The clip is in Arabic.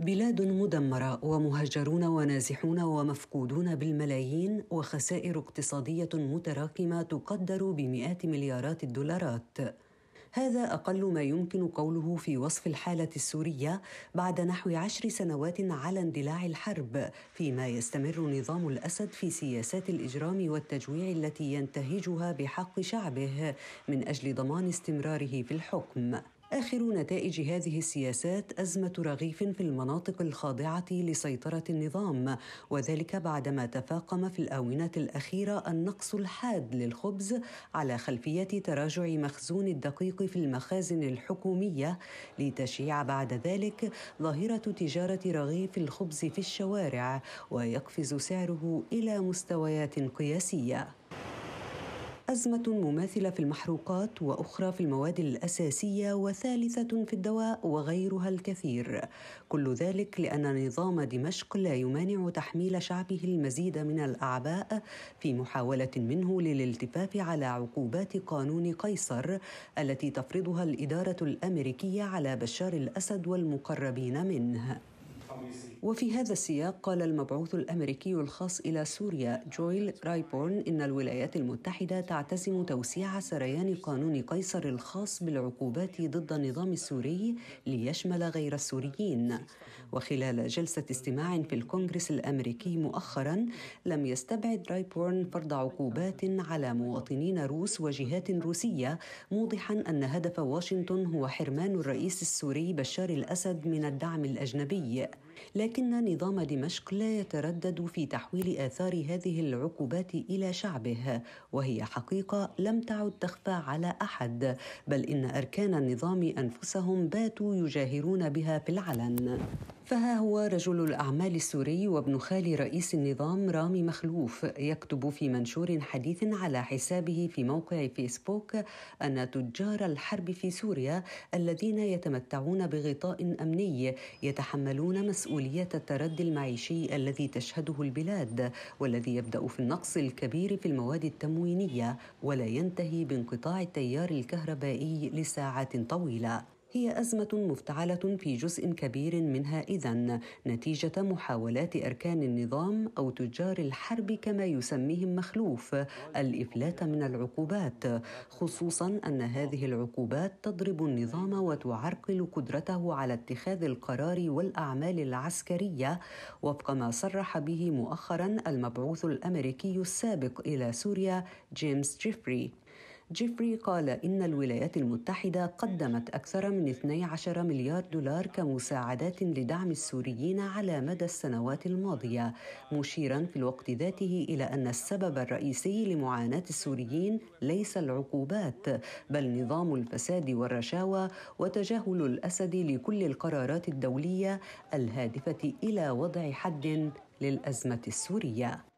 بلاد مدمره ومهجرون ونازحون ومفقودون بالملايين وخسائر اقتصاديه متراكمه تقدر بمئات مليارات الدولارات هذا اقل ما يمكن قوله في وصف الحاله السوريه بعد نحو عشر سنوات على اندلاع الحرب فيما يستمر نظام الاسد في سياسات الاجرام والتجويع التي ينتهجها بحق شعبه من اجل ضمان استمراره في الحكم آخر نتائج هذه السياسات أزمة رغيف في المناطق الخاضعة لسيطرة النظام وذلك بعدما تفاقم في الآونة الأخيرة النقص الحاد للخبز على خلفية تراجع مخزون الدقيق في المخازن الحكومية لتشيع بعد ذلك ظاهرة تجارة رغيف الخبز في الشوارع ويقفز سعره إلى مستويات قياسية أزمة مماثلة في المحروقات وأخرى في المواد الأساسية وثالثة في الدواء وغيرها الكثير كل ذلك لأن نظام دمشق لا يمانع تحميل شعبه المزيد من الأعباء في محاولة منه للالتفاف على عقوبات قانون قيصر التي تفرضها الإدارة الأمريكية على بشار الأسد والمقربين منه وفي هذا السياق قال المبعوث الأمريكي الخاص إلى سوريا جويل رايبورن إن الولايات المتحدة تعتزم توسيع سريان قانون قيصر الخاص بالعقوبات ضد النظام السوري ليشمل غير السوريين وخلال جلسة استماع في الكونغرس الأمريكي مؤخرا لم يستبعد رايبورن فرض عقوبات على مواطنين روس وجهات روسية موضحا أن هدف واشنطن هو حرمان الرئيس السوري بشار الأسد من الدعم الأجنبي لكن نظام دمشق لا يتردد في تحويل آثار هذه العقوبات إلى شعبه وهي حقيقة لم تعد تخفى على أحد بل إن أركان النظام أنفسهم باتوا يجاهرون بها في العلن فها هو رجل الأعمال السوري وابن خال رئيس النظام رامي مخلوف يكتب في منشور حديث على حسابه في موقع فيسبوك أن تجار الحرب في سوريا الذين يتمتعون بغطاء أمني يتحملون مسؤولية التردي المعيشي الذي تشهده البلاد والذي يبدأ في النقص الكبير في المواد التموينية ولا ينتهي بانقطاع التيار الكهربائي لساعات طويلة هي أزمة مفتعلة في جزء كبير منها إذا نتيجة محاولات أركان النظام أو تجار الحرب كما يسميهم مخلوف الإفلات من العقوبات خصوصا أن هذه العقوبات تضرب النظام وتعرقل قدرته على اتخاذ القرار والأعمال العسكرية وفق ما صرح به مؤخرا المبعوث الأمريكي السابق إلى سوريا جيمس جيفري جيفري قال إن الولايات المتحدة قدمت أكثر من 12 مليار دولار كمساعدات لدعم السوريين على مدى السنوات الماضية مشيرا في الوقت ذاته إلى أن السبب الرئيسي لمعاناة السوريين ليس العقوبات بل نظام الفساد والرشاوى وتجاهل الأسد لكل القرارات الدولية الهادفة إلى وضع حد للأزمة السورية